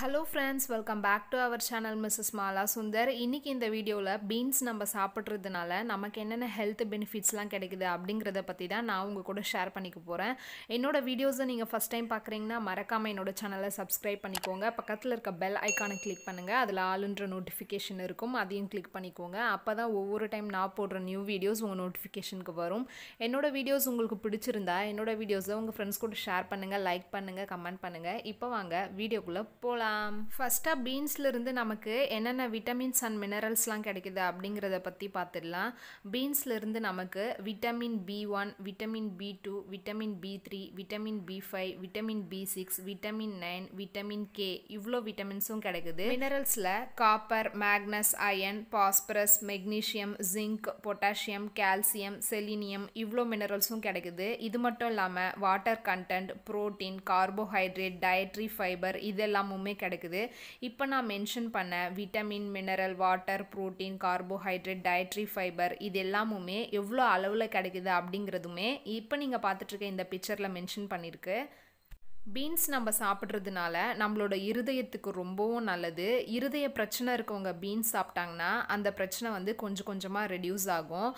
hello friends welcome back to our channel Mrs Mala Sundar இன்றைக்கி இந்த வீடியோவில் பீன்ஸ் நம்ம சாப்பிட்றதுனால நமக்கு என்னென்ன ஹெல்த் பெனிஃபிட்ஸ்லாம் கிடைக்குது அப்படிங்கிறத பற்றி தான் நான் உங்கள் கூட ஷேர் பண்ணிக்க போகிறேன் என்னோடய வீடியோஸை நீங்கள் ஃபஸ்ட் டைம் பார்க்குறீங்கன்னா மறக்காமல் என்னோடய சேனலை சப்ஸ்கிரைப் பண்ணிக்கோங்க பக்கத்தில் இருக்க பெல் ஐக்கானை கிளிக் பண்ணுங்கள் அதில் ஆளுன்ற நோட்டிஃபிகேஷன் இருக்கும் அதையும் கிளிக் பண்ணிக்கோங்க அப்போ தான் ஒவ்வொரு டைம் நான் போடுற நியூ வீடியோஸ் உங்கள் நோட்டிஃபிகேஷனுக்கு வரும் என்னோடய வீடியோஸ் உங்களுக்கு பிடிச்சிருந்தா என்னோடய வீடியோஸை உங்கள் ஃப்ரெண்ட்ஸ் கூட ஷேர் பண்ணுங்கள் லைக் பண்ணுங்கள் கமெண்ட் பண்ணுங்கள் இப்போ வாங்க வீடியோக்குள்ளே போகலாம் ஃபஸ்ட்டாக பீன்ஸ்லேருந்து நமக்கு என்னென்ன விட்டமின்ஸ் அண்ட் மினரல்ஸ்லாம் கிடைக்குது அப்படிங்கிறத பற்றி பார்த்துடலாம் பீன்ஸ்லேருந்து நமக்கு vitamin B one vitamin B two vitamin B three vitamin B five vitamin B six vitamin nine vitamin K இவ்வளோ விட்டமின்ஸும் கிடைக்குது மினரல்ஸில் copper manganese iron phosphorus magnesium zinc potassium calcium selenium இவ்வளோ மினரல்ஸும் கிடைக்குது இது மட்டும் இல்லாமல் water content protein carbohydrate dietary fibre இதெல்லாமுமே கிடைக்குது இப்போ நான் மென்ஷன் பண்ண vitamin mineral water protein carbohydrate dietary fibre இது எல்லாமுமே எவ்வளோ அளவில் கிடைக்குது அப்படிங்கிறதுமே இப்போ நீங்கள் பார்த்துட்ருக்க இந்த பிக்சரில் மென்ஷன் பண்ணியிருக்கு பீன்ஸ் நம்ம சாப்பிட்றதுனால நம்மளோட இருதயத்துக்கு ரொம்பவும் நல்லது இருதய பிரச்சனை இருக்கவங்க பீன்ஸ் சாப்பிட்டாங்கன்னா அந்த பிரச்சனை வந்து கொஞ்சம் கொஞ்சமாக ரெடியூஸ் ஆகும்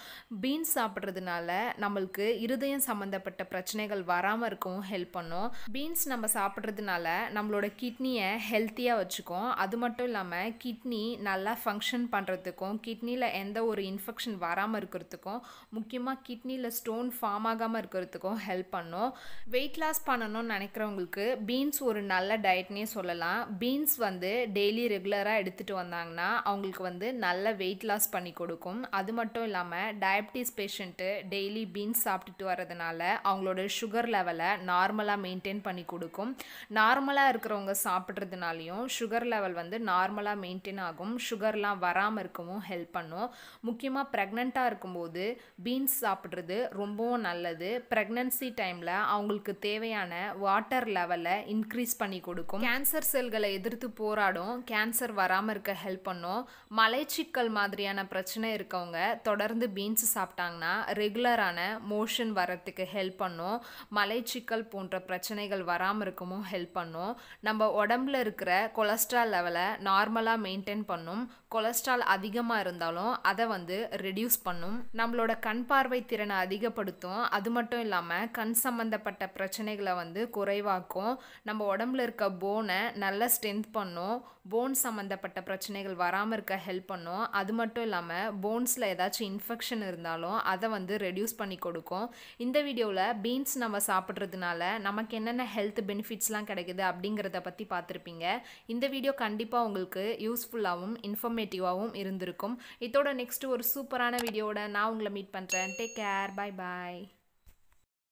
பீன்ஸ் சாப்பிட்றதுனால நம்மளுக்கு இருதயம் சம்மந்தப்பட்ட பிரச்சனைகள் வராமல் இருக்கவும் ஹெல்ப் பண்ணும் பீன்ஸ் நம்ம சாப்பிட்றதுனால நம்மளோட கிட்னியை ஹெல்த்தியாக வச்சுக்கும் அது மட்டும் இல்லாமல் கிட்னி நல்லா ஃபங்க்ஷன் பண்ணுறதுக்கும் கிட்னியில் எந்த ஒரு இன்ஃபெக்ஷன் வராமல் இருக்கிறதுக்கும் முக்கியமாக கிட்னியில் ஸ்டோன் ஃபார்ம் ஆகாமல் இருக்கிறதுக்கும் ஹெல்ப் பண்ணும் வெயிட் லாஸ் பண்ணணும்னு நினைக்கிறவங்க இருக்கிறவங்களுக்கு பீன்ஸ் ஒரு நல்ல டயட்னே சொல்லலாம் பீன்ஸ் வந்து டெய்லி ரெகுலராக எடுத்துகிட்டு வந்தாங்கன்னா அவங்களுக்கு வந்து நல்ல வெயிட் லாஸ் பண்ணி கொடுக்கும் அது மட்டும் இல்லாமல் டயபிட்டிஸ் பேஷண்ட்டு டெய்லி பீன்ஸ் சாப்பிட்டுட்டு வரதுனால அவங்களோட சுகர் லெவலை நார்மலாக மெயின்டைன் பண்ணி கொடுக்கும் நார்மலாக இருக்கிறவங்க சாப்பிட்றதுனாலையும் சுகர் லெவல் வந்து நார்மலாக மெயின்டைன் ஆகும் சுகர்லாம் வராமல் இருக்கவும் ஹெல்ப் பண்ணும் முக்கியமாக ப்ரெக்னெண்ட்டாக இருக்கும்போது பீன்ஸ் சாப்பிட்றது ரொம்பவும் நல்லது ப்ரெக்னன்சி டைமில் அவங்களுக்கு தேவையான வாட்டர் ஹியூமர் லெவலை இன்க்ரீஸ் பண்ணி கொடுக்கும் கேன்சர் செல்களை எதிர்த்து போராடும் கேன்சர் வராமல் இருக்க ஹெல்ப் பண்ணும் மலைச்சிக்கல் மாதிரியான பிரச்சனை இருக்கவங்க தொடர்ந்து பீன்ஸ் சாப்பிட்டாங்கன்னா ரெகுலரான மோஷன் வரத்துக்கு ஹெல்ப் பண்ணும் மலைச்சிக்கல் போன்ற பிரச்சனைகள் வராமல் இருக்கவும் ஹெல்ப் பண்ணும் நம்ம உடம்புல இருக்கிற கொலஸ்ட்ரால் லெவலை நார்மலாக மெயின்டைன் பண்ணும் கொலஸ்ட்ரால் அதிகமாக இருந்தாலும் அதை வந்து ரெடியூஸ் பண்ணும் நம்மளோட கண் பார்வை திறனை அதிகப்படுத்தும் அது மட்டும் இல்லாமல் கண் சம்மந்தப்பட்ட பிரச்சனைகளை வந்து குறைவாக உருவாக்கும் நம்ம உடம்புல இருக்க போனை நல்லா ஸ்ட்ரென்த் பண்ணும் போன் சம்மந்தப்பட்ட பிரச்சனைகள் வராமல் இருக்க ஹெல்ப் பண்ணும் அது மட்டும் இல்லாமல் போன்ஸில் ஏதாச்சும் இன்ஃபெக்ஷன் இருந்தாலும் அதை வந்து ரெடியூஸ் பண்ணி கொடுக்கும் இந்த வீடியோவில் பீன்ஸ் நம்ம சாப்பிட்றதுனால நமக்கு என்னென்ன ஹெல்த் பெனிஃபிட்ஸ்லாம் கிடைக்குது அப்படிங்கிறத பற்றி பார்த்துருப்பீங்க இந்த வீடியோ கண்டிப்பாக உங்களுக்கு யூஸ்ஃபுல்லாகவும் இன்ஃபர்மேட்டிவாகவும் இருந்திருக்கும் இதோட நெக்ஸ்ட் ஒரு சூப்பரான வீடியோவோட நான் உங்களை மீட் பண்ணுறேன் டேக் கேர் பாய் பாய்